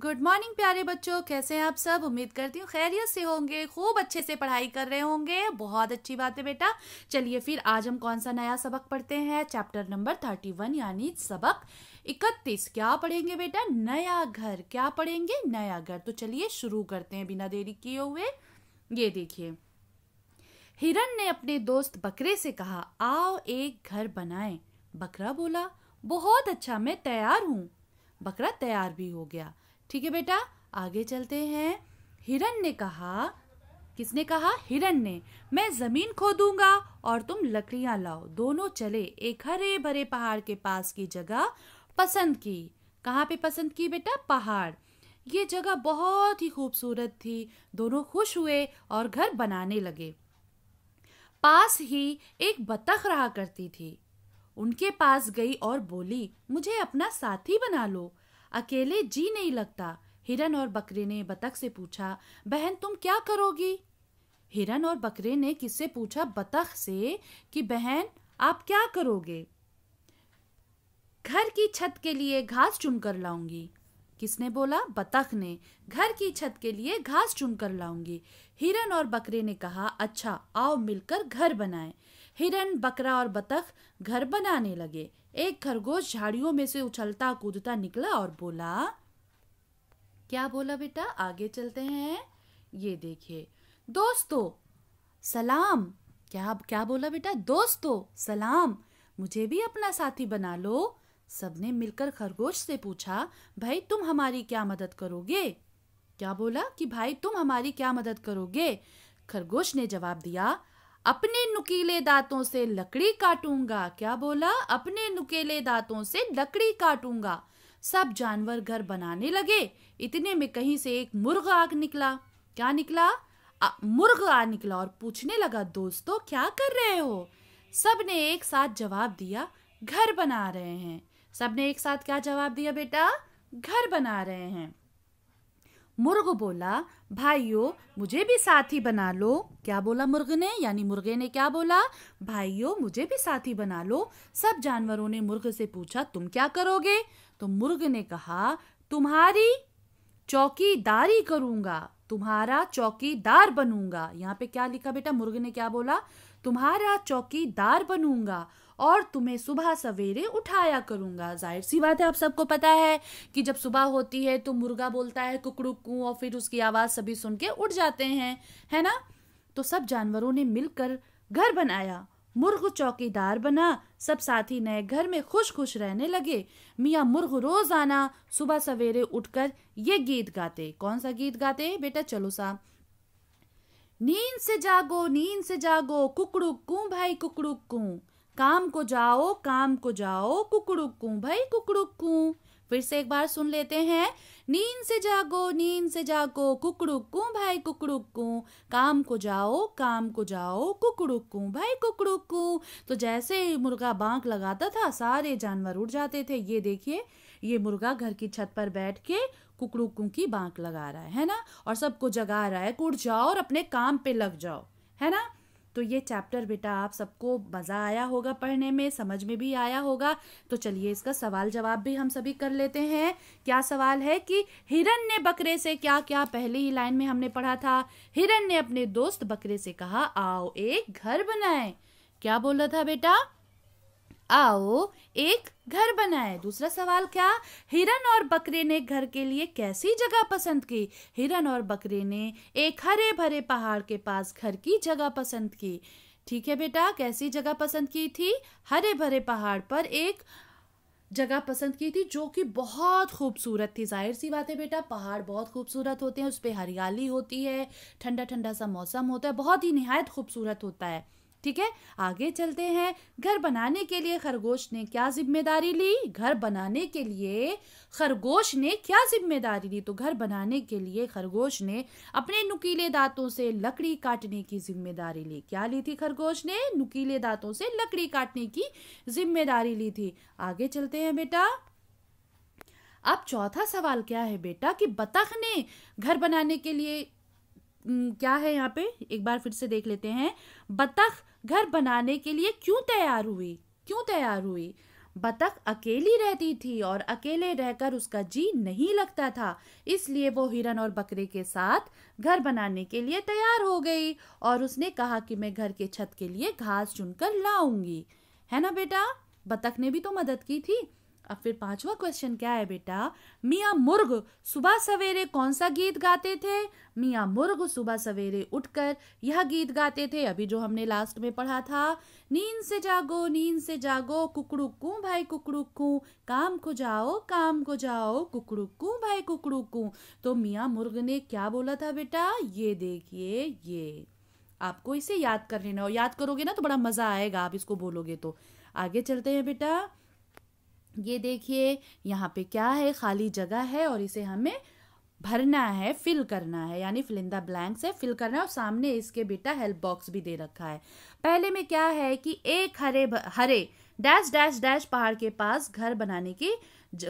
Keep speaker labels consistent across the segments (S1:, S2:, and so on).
S1: good morning प्यारे बच्चों कैसे हैं आप सब उम्मीद करती हूँ खैरियत से होंगे खूब अच्छे से पढ़ाई कर रहे होंगे बहुत अच्छी बात है बेटा चलिए फिर आज हम कौन सा नया सबक पढ़ते हैं चैप्टर नंबर थर्टी वन यानी सबक इकतीस क्या पढ़ेंगे बेटा नया घर क्या पढ़ेंगे नया घर तो चलिए शुरू करते हैं बिना देरी किए हुए ये देखिए हिरन ने अपने दोस्त बकरे से कहा आओ एक घर बनाए बकरा बोला बहुत अच्छा मैं तैयार हूँ बकरा तैयार भी हो गया ठीक है बेटा आगे चलते हैं हिरन ने कहा किसने कहा हिरन ने मैं जमीन खोदूंगा और तुम लकड़ियां लाओ दोनों चले एक हरे भरे पहाड़ के पास की जगह पसंद की कहाँ पे पसंद की बेटा पहाड़ ये जगह बहुत ही खूबसूरत थी दोनों खुश हुए और घर बनाने लगे पास ही एक बतख रहा करती थी उनके पास गई और बोली मुझे अपना साथी बना लो अकेले जी नहीं लगता हिरन और बकरे ने बतख से पूछा बहन तुम क्या करोगी हिरन और बकरे ने किससे पूछा बतख से कि बहन आप क्या करोगे घर की छत के लिए घास चुनकर लाऊंगी किसने बोला बतख ने घर की छत के लिए घास चुनकर लाऊंगी हिरन और बकरे ने कहा अच्छा आओ मिलकर घर बनाएं हिरन बकरा और बतख घर बनाने लगे एक खरगोश झाड़ियों में से उछलता कूदता निकला और बोला क्या बोला बेटा आगे चलते हैं ये देखिए दोस्तों सलाम क्या क्या बोला बेटा दोस्तों सलाम मुझे भी अपना साथी बना लो सबने मिलकर खरगोश से पूछा भाई तुम हमारी क्या मदद करोगे क्या बोला कि भाई तुम हमारी क्या मदद करोगे खरगोश ने जवाब दिया अपने नुकीले दांतों से लकड़ी काटूंगा क्या बोला अपने नुकीले दांतों से लकड़ी काटूंगा सब जानवर घर बनाने लगे इतने में कहीं से एक मुर्ग आग निकला क्या निकला मुर्ग आ निकला और पूछने लगा दोस्तों क्या कर रहे हो सब ने एक साथ जवाब दिया घर बना रहे हैं सब ने एक साथ क्या जवाब दिया बेटा घर बना रहे हैं मुर्ग बोला भाइयों मुझे भी साथी बना लो क्या बोला मुर्ग ने यानी मुर्गे ने क्या बोला भाइयों मुझे भी साथी बना लो सब जानवरों ने मुर्ग से पूछा तुम क्या करोगे तो मुर्ग ने कहा तुम्हारी चौकीदारी करूंगा तुम्हारा चौकीदार बनूंगा यहाँ पे क्या लिखा बेटा मुर्ग ने क्या बोला तुम्हारा चौकीदार बनूंगा और तुम्हें सुबह सवेरे उठाया करूंगा जाहिर सी बात है आप सबको पता है कि जब सुबह होती है तो मुर्गा बोलता है कुकड़ू और फिर उसकी आवाज़ सभी सुन के उठ जाते हैं है ना तो सब जानवरों ने मिलकर घर बनाया मुर्ग चौकीदार बना सब साथी नए घर में खुश खुश रहने लगे मियाँ मुर्ग रोज आना सुबह सवेरे उठकर ये गीत गाते कौन सा गीत गाते बेटा चलो साहब नींद से जागो नींद से जागो कुकड़ू कू भाई कुकड़ू कू काम को जाओ काम को जाओ कुकड़ुक्कू भाई कुकड़ुक्कू फिर से एक बार सुन लेते हैं नींद से जागो नींद से जागो कुकड़ुक्कू भाई कुकड़ुक्कू काम को जाओ काम को जाओ कुकड़ुक्कू भाई कुकड़ुक्कू तो जैसे ही मुर्गा बांक लगाता था सारे जानवर उड़ जाते थे ये देखिए ये मुर्गा घर की छत पर बैठ के कुकड़ुक्कू की बांक लगा रहा है, है ना और सबको जगा रहा है उड़ जाओ और अपने काम पे लग जाओ है ना तो ये चैप्टर बेटा आप सबको मज़ा आया होगा पढ़ने में समझ में भी आया होगा तो चलिए इसका सवाल जवाब भी हम सभी कर लेते हैं क्या सवाल है कि हिरन ने बकरे से क्या क्या पहले ही लाइन में हमने पढ़ा था हिरन ने अपने दोस्त बकरे से कहा आओ एक घर बनाए क्या बोला था बेटा आओ एक घर बनाए दूसरा सवाल क्या हिरन और बकरे ने घर के लिए कैसी जगह पसंद की हिरन और बकरे ने एक हरे भरे पहाड़ के पास घर की जगह पसंद की ठीक है बेटा कैसी जगह पसंद की थी हरे भरे पहाड़ पर एक जगह पसंद की थी जो कि बहुत खूबसूरत थी जाहिर सी बात है बेटा पहाड़ बहुत खूबसूरत होते हैं उस पर हरियाली होती है ठंडा ठंडा सा मौसम होता है बहुत ही नहायत खूबसूरत होता है ठीक है आगे चलते हैं घर बनाने के लिए खरगोश ने क्या जिम्मेदारी ली घर बनाने के लिए खरगोश ने क्या जिम्मेदारी ली तो घर बनाने के लिए खरगोश ने अपने नुकीले दांतों से लकड़ी काटने की जिम्मेदारी ली क्या ली थी खरगोश ने नुकीले दांतों से लकड़ी काटने की जिम्मेदारी ली थी आगे चलते हैं बेटा अब चौथा सवाल क्या है बेटा कि बतख ने घर बनाने के लिए क्या है यहाँ पे एक बार फिर से देख लेते हैं बतख घर बनाने के लिए क्यों तैयार हुई क्यों तैयार हुई बतख अकेली रहती थी और अकेले रहकर उसका जी नहीं लगता था इसलिए वो हिरन और बकरे के साथ घर बनाने के लिए तैयार हो गई और उसने कहा कि मैं घर के छत के लिए घास चुनकर लाऊंगी है ना बेटा बतख ने भी तो मदद की थी अब फिर पांचवा क्वेश्चन क्या है बेटा मियाँ मुर्ग सुबह सवेरे कौन सा गीत गाते थे मियाँ मुर्ग सुबह सवेरे उठकर यह गीत गाते थे अभी जो हमने लास्ट में पढ़ा था नींद से जागो नींद से जागो कुकड़ू कू भाई कुकड़ू कू काम को जाओ काम को जाओ कुकड़ू कू भाई कुकड़ू कू तो मिया मुर्ग ने क्या बोला था बेटा ये देखिए ये आपको इसे याद कर लेना और याद करोगे ना तो बड़ा मजा आएगा आप इसको बोलोगे तो आगे चलते हैं बेटा ये देखिए यहाँ पे क्या है खाली जगह है और इसे हमें भरना है फिल करना है यानी फिलिंदा ब्लैंक्स है फिल करना है और सामने इसके बेटा हेल्प बॉक्स भी दे रखा है पहले में क्या है कि एक हरे हरे डैश डैश डैश पहाड़ के पास घर बनाने की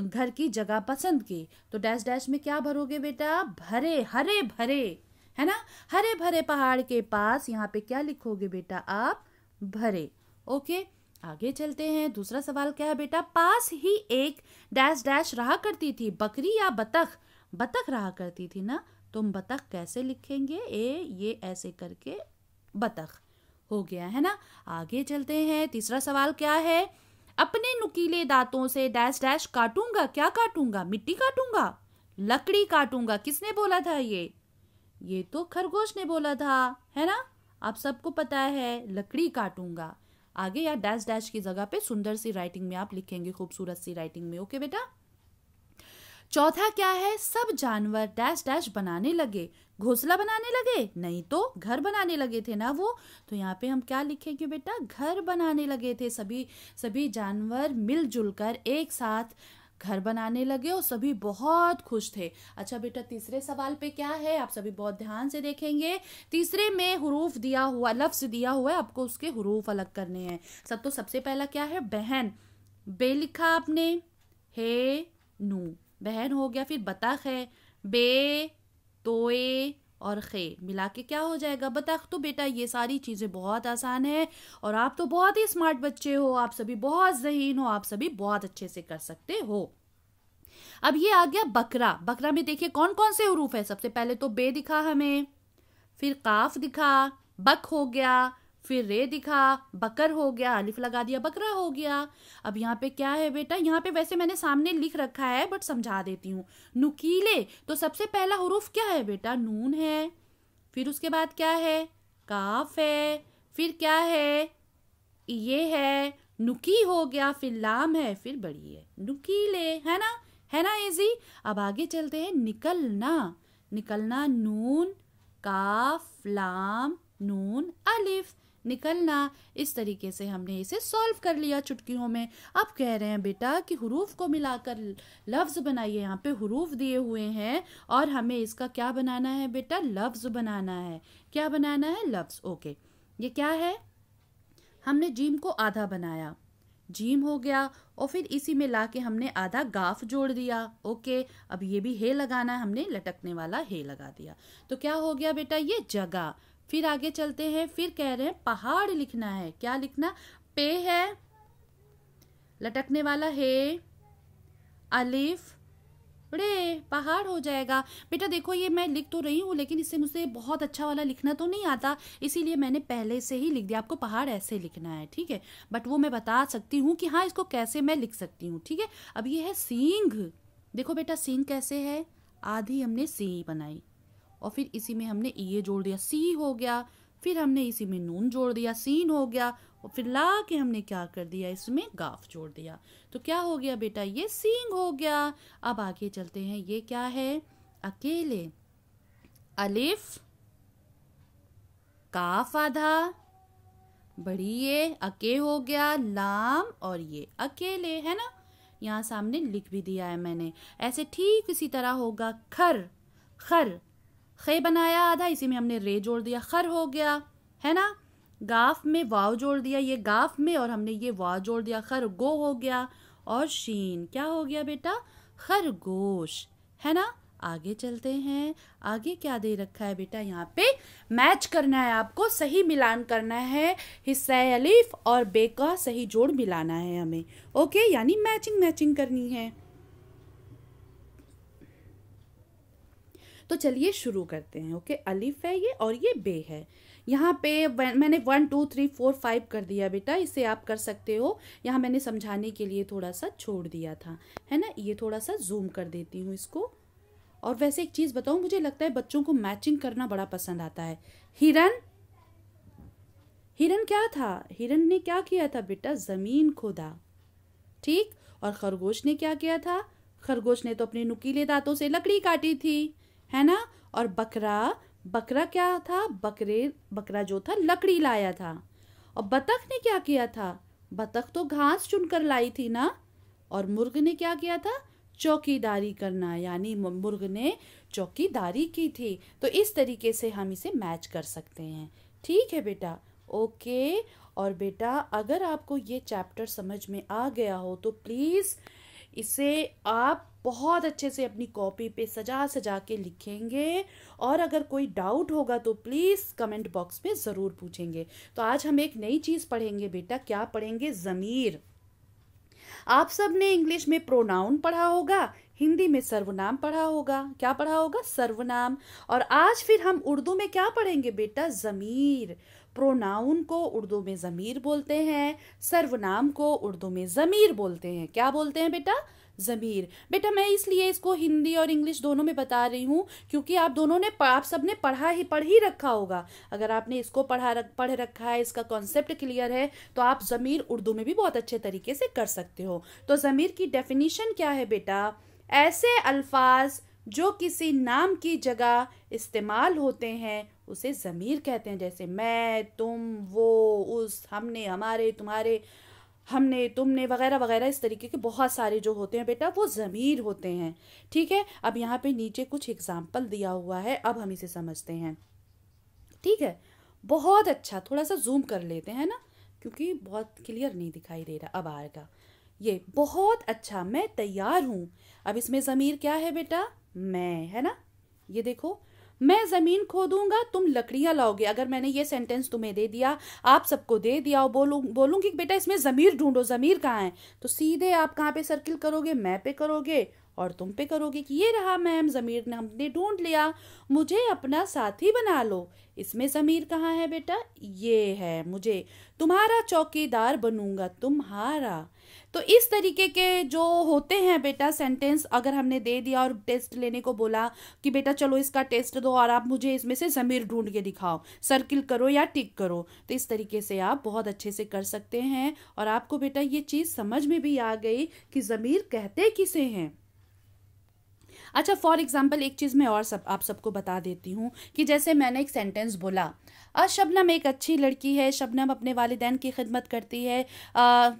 S1: घर की जगह पसंद की तो डैश डैश में क्या भरोगे बेटा भरे हरे भरे है ना हरे भरे पहाड़ के पास यहाँ पे क्या लिखोगे बेटा आप भरे ओके आगे चलते हैं दूसरा सवाल क्या है बेटा पास ही एक डैश डैश रहा करती थी बकरी या बतख बतख रहा करती थी ना तुम बतख कैसे लिखेंगे ए ये ऐसे करके बतख हो गया है ना आगे चलते हैं तीसरा सवाल क्या है अपने नुकीले दांतों से डैश डैश काटूंगा क्या काटूंगा मिट्टी काटूंगा लकड़ी काटूंगा किसने बोला था ये ये तो खरगोश ने बोला था है ना आप सबको पता है लकड़ी काटूंगा आगे या डैश डैश की जगह पे सुंदर सी राइटिंग में आप लिखेंगे खूबसूरत सी राइटिंग में ओके बेटा चौथा क्या है सब जानवर डैश डैश बनाने लगे घोंसला बनाने लगे नहीं तो घर बनाने लगे थे ना वो तो यहाँ पे हम क्या लिखेंगे बेटा घर बनाने लगे थे सभी सभी जानवर मिलजुल कर एक साथ घर बनाने लगे और सभी बहुत खुश थे अच्छा बेटा तीसरे सवाल पे क्या है आप सभी बहुत ध्यान से देखेंगे तीसरे में हरूफ दिया हुआ लफ्ज दिया हुआ है आपको उसके हरूफ अलग करने हैं सब तो सबसे पहला क्या है बहन बे लिखा आपने हे नू बहन हो गया फिर बतख है बे तोए और खे मिला के क्या हो जाएगा बता तो बेटा ये सारी चीज़ें बहुत आसान है और आप तो बहुत ही स्मार्ट बच्चे हो आप सभी बहुत जहीन हो आप सभी बहुत अच्छे से कर सकते हो अब ये आ गया बकरा बकरा में देखिए कौन कौन से हरूफ है सबसे पहले तो बे दिखा हमें फिर काफ दिखा बक हो गया फिर रे दिखा बकर हो गया अलिफ लगा दिया बकरा हो गया अब यहाँ पे क्या है बेटा यहाँ पे वैसे मैंने सामने लिख रखा है बट समझा देती हूँ नुकीले तो सबसे पहला हरूफ क्या है बेटा नून है फिर उसके बाद क्या है काफ है फिर क्या है ये है नुकी हो गया फिर लाम है फिर बड़ी है नुकीले है ना है ना इजी अब आगे चलते हैं निकलना निकलना नून काफ लाम नून अलिफ निकलना इस तरीके से हमने इसे सॉल्व कर लिया चुटकियों में अब कह रहे हैं बेटा कि हरूफ को मिलाकर लफ्ज़ बनाइए यहाँ पे हरूफ दिए हुए हैं और हमें इसका क्या बनाना है बेटा लफ्ज़ बनाना है क्या बनाना है लफ्ज़ ओके ये क्या है हमने जीम को आधा बनाया जीम हो गया और फिर इसी में ला के हमने आधा गाफ जोड़ दिया ओके अब ये भी हे लगाना है हमने लटकने वाला हे लगा दिया तो क्या हो गया बेटा ये जगह फिर आगे चलते हैं फिर कह रहे हैं पहाड़ लिखना है क्या लिखना पे है लटकने वाला है अलिफ रे पहाड़ हो जाएगा बेटा देखो ये मैं लिख तो रही हूँ लेकिन इससे मुझे बहुत अच्छा वाला लिखना तो नहीं आता इसीलिए मैंने पहले से ही लिख दिया आपको पहाड़ ऐसे लिखना है ठीक है बट वो मैं बता सकती हूँ कि हाँ इसको कैसे मैं लिख सकती हूँ ठीक है अब ये है सींग देखो बेटा सींग कैसे है आधी हमने सी बनाई और फिर इसी में हमने ई ए जोड़ दिया सी हो गया फिर हमने इसी में नून जोड़ दिया सीन हो गया और फिर ला के हमने क्या कर दिया इसमें गाफ जोड़ दिया तो क्या हो गया बेटा ये सींग हो गया अब आगे चलते हैं ये क्या है अकेले अलिफ काफ आधा बड़ी ये अके हो गया लाम और ये अकेले है ना यहाँ सामने लिख भी दिया है मैंने ऐसे ठीक इसी तरह होगा खर खर खे बनाया आधा इसी में हमने रे जोड़ दिया खर हो गया है ना गाफ में वाव जोड़ दिया ये गाफ में और हमने ये वाव जोड़ दिया खर गो हो गया और शीन क्या हो गया बेटा खरगोश है ना आगे चलते हैं आगे क्या दे रखा है बेटा यहाँ पे मैच करना है आपको सही मिलान करना है हिस्सा अलीफ और बे का सही जोड़ मिलाना है हमें ओके यानी मैचिंग मैचिंग करनी है तो चलिए शुरू करते हैं ओके अलिफ है ये और ये बे है यहाँ पे मैंने one two three four five कर दिया बेटा इसे आप कर सकते हो यहाँ मैंने समझाने के लिए थोड़ा सा छोड़ दिया था है ना ये थोड़ा सा जूम कर देती हूँ इसको और वैसे एक चीज़ बताऊँ मुझे लगता है बच्चों को मैचिंग करना बड़ा पसंद आता है हिरन हिरन क्या था हिरन ने क्या किया था बेटा ज़मीन खोदा ठीक और खरगोश ने क्या किया था खरगोश ने तो अपने नुकीले दांतों से लकड़ी काटी थी है ना और बकरा बकरा क्या था बकरे बकरा जो था लकड़ी लाया था और बतख ने क्या किया था बतख तो घास चुनकर लाई थी ना और मुर्ग ने क्या किया था चौकीदारी करना यानी मुर्ग ने चौकीदारी की थी तो इस तरीके से हम इसे मैच कर सकते हैं ठीक है बेटा ओके और बेटा अगर आपको ये चैप्टर समझ में आ गया हो तो प्लीज़ इसे आप बहुत अच्छे से अपनी कॉपी पे सजा सजा के लिखेंगे और अगर कोई डाउट होगा तो प्लीज़ कमेंट बॉक्स में ज़रूर पूछेंगे तो आज हम एक नई चीज़ पढ़ेंगे बेटा क्या पढ़ेंगे ज़मीर आप सब ने इंग्लिश में प्रोनाउन पढ़ा होगा हिंदी में सर्वनाम पढ़ा होगा क्या पढ़ा होगा सर्वनाम और आज फिर हम उर्दू में क्या पढ़ेंगे बेटा ज़मीर प्रोनाउन को उर्दू में ज़मीर बोलते हैं सर्वनाम को उर्दू में ज़मीर बोलते हैं क्या बोलते हैं बेटा ज़मीर बेटा मैं इसलिए इसको हिंदी और इंग्लिश दोनों में बता रही हूँ क्योंकि आप दोनों ने आप सब ने पढ़ा ही पढ़ ही रखा होगा अगर आपने इसको पढ़ा रख पढ़ रखा है इसका कॉन्सेप्ट क्लियर है तो आप ज़मीर उर्दू में भी बहुत अच्छे तरीके से कर सकते हो तो ज़मीर की डेफिनीशन क्या है बेटा ऐसे अल्फाज जो किसी नाम की जगह इस्तेमाल होते हैं उसे ज़मीर कहते हैं जैसे मैं तुम वो उस हमने हमारे तुम्हारे हमने तुमने वगैरह वगैरह इस तरीके के बहुत सारे जो होते हैं बेटा वो ज़मीर होते हैं ठीक है अब यहाँ पे नीचे कुछ एग्जाम्पल दिया हुआ है अब हम इसे समझते हैं ठीक है बहुत अच्छा थोड़ा सा जूम कर लेते हैं ना क्योंकि बहुत क्लियर नहीं दिखाई दे रहा अब आएगा ये बहुत अच्छा मैं तैयार हूँ अब इसमें ज़मीर क्या है बेटा मैं है ना ये देखो मैं जमीन खोदूंगा तुम लकड़ियां लाओगे अगर मैंने ये सेंटेंस तुम्हें दे दिया आप सबको दे दिया और बोलूँ बोलूँगी बेटा इसमें ज़मीर ढूंढो ज़मीर कहाँ है तो सीधे आप कहाँ पे सर्किल करोगे मैं पे करोगे और तुम पे करोगे कि ये रहा मैम ज़मीर ने हमने ढूंढ लिया मुझे अपना साथी बना लो इसमें ज़मीर कहाँ है बेटा ये है मुझे तुम्हारा चौकीदार बनूंगा तुम्हारा तो इस तरीके के जो होते हैं बेटा सेंटेंस अगर हमने दे दिया और टेस्ट लेने को बोला कि बेटा चलो इसका टेस्ट दो और आप मुझे इसमें से ज़मीर ढूंढ के दिखाओ सर्किल करो या टिक करो तो इस तरीके से आप बहुत अच्छे से कर सकते हैं और आपको बेटा ये चीज़ समझ में भी आ गई कि ज़मीर कहते किसे हैं अच्छा फॉर एग्ज़ाम्पल एक चीज़ मैं और सब आप सबको बता देती हूँ कि जैसे मैंने एक सेंटेंस बोला आ, शबनम एक अच्छी लड़की है शबनम अपने वालदेन की खिदमत करती है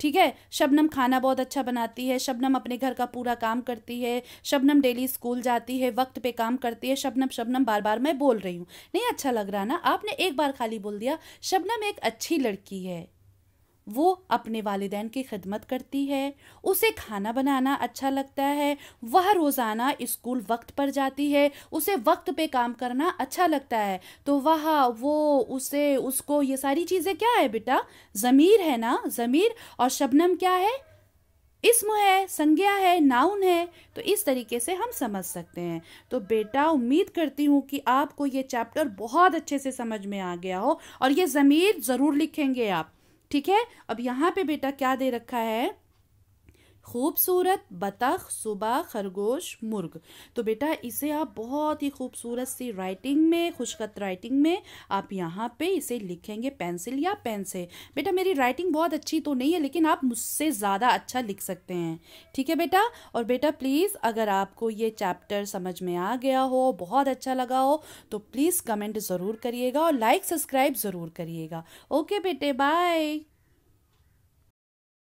S1: ठीक है शबनम खाना बहुत अच्छा बनाती है शबनम अपने घर का पूरा काम करती है शबनम डेली स्कूल जाती है वक्त पे काम करती है शबनम शबनम बार बार मैं बोल रही हूँ नहीं अच्छा लग रहा ना आपने एक बार खाली बोल दिया शबनम एक अच्छी लड़की है वो अपने वालदान की खिदमत करती है उसे खाना बनाना अच्छा लगता है वह रोज़ाना स्कूल वक्त पर जाती है उसे वक्त पे काम करना अच्छा लगता है तो वह वो उसे उसको ये सारी चीज़ें क्या है बेटा ज़मीर है ना ज़मीर और शबनम क्या है इसम है संज्ञा है नाउन है तो इस तरीके से हम समझ सकते हैं तो बेटा उम्मीद करती हूँ कि आपको ये चैप्टर बहुत अच्छे से समझ में आ गया हो और ये ज़मीर ज़रूर लिखेंगे आप ठीक है अब यहाँ पे बेटा क्या दे रखा है खूबसूरत बतख सुबह खरगोश मुर्ग तो बेटा इसे आप बहुत ही खूबसूरत सी राइटिंग में खुशखत राइटिंग में आप यहाँ पे इसे लिखेंगे पेंसिल या पेन से बेटा मेरी राइटिंग बहुत अच्छी तो नहीं है लेकिन आप मुझसे ज़्यादा अच्छा लिख सकते हैं ठीक है बेटा और बेटा प्लीज़ अगर आपको ये चैप्टर समझ में आ गया हो बहुत अच्छा लगा हो तो प्लीज़ कमेंट ज़रूर करिएगा और लाइक सब्सक्राइब ज़रूर करिएगा ओके बेटे बाय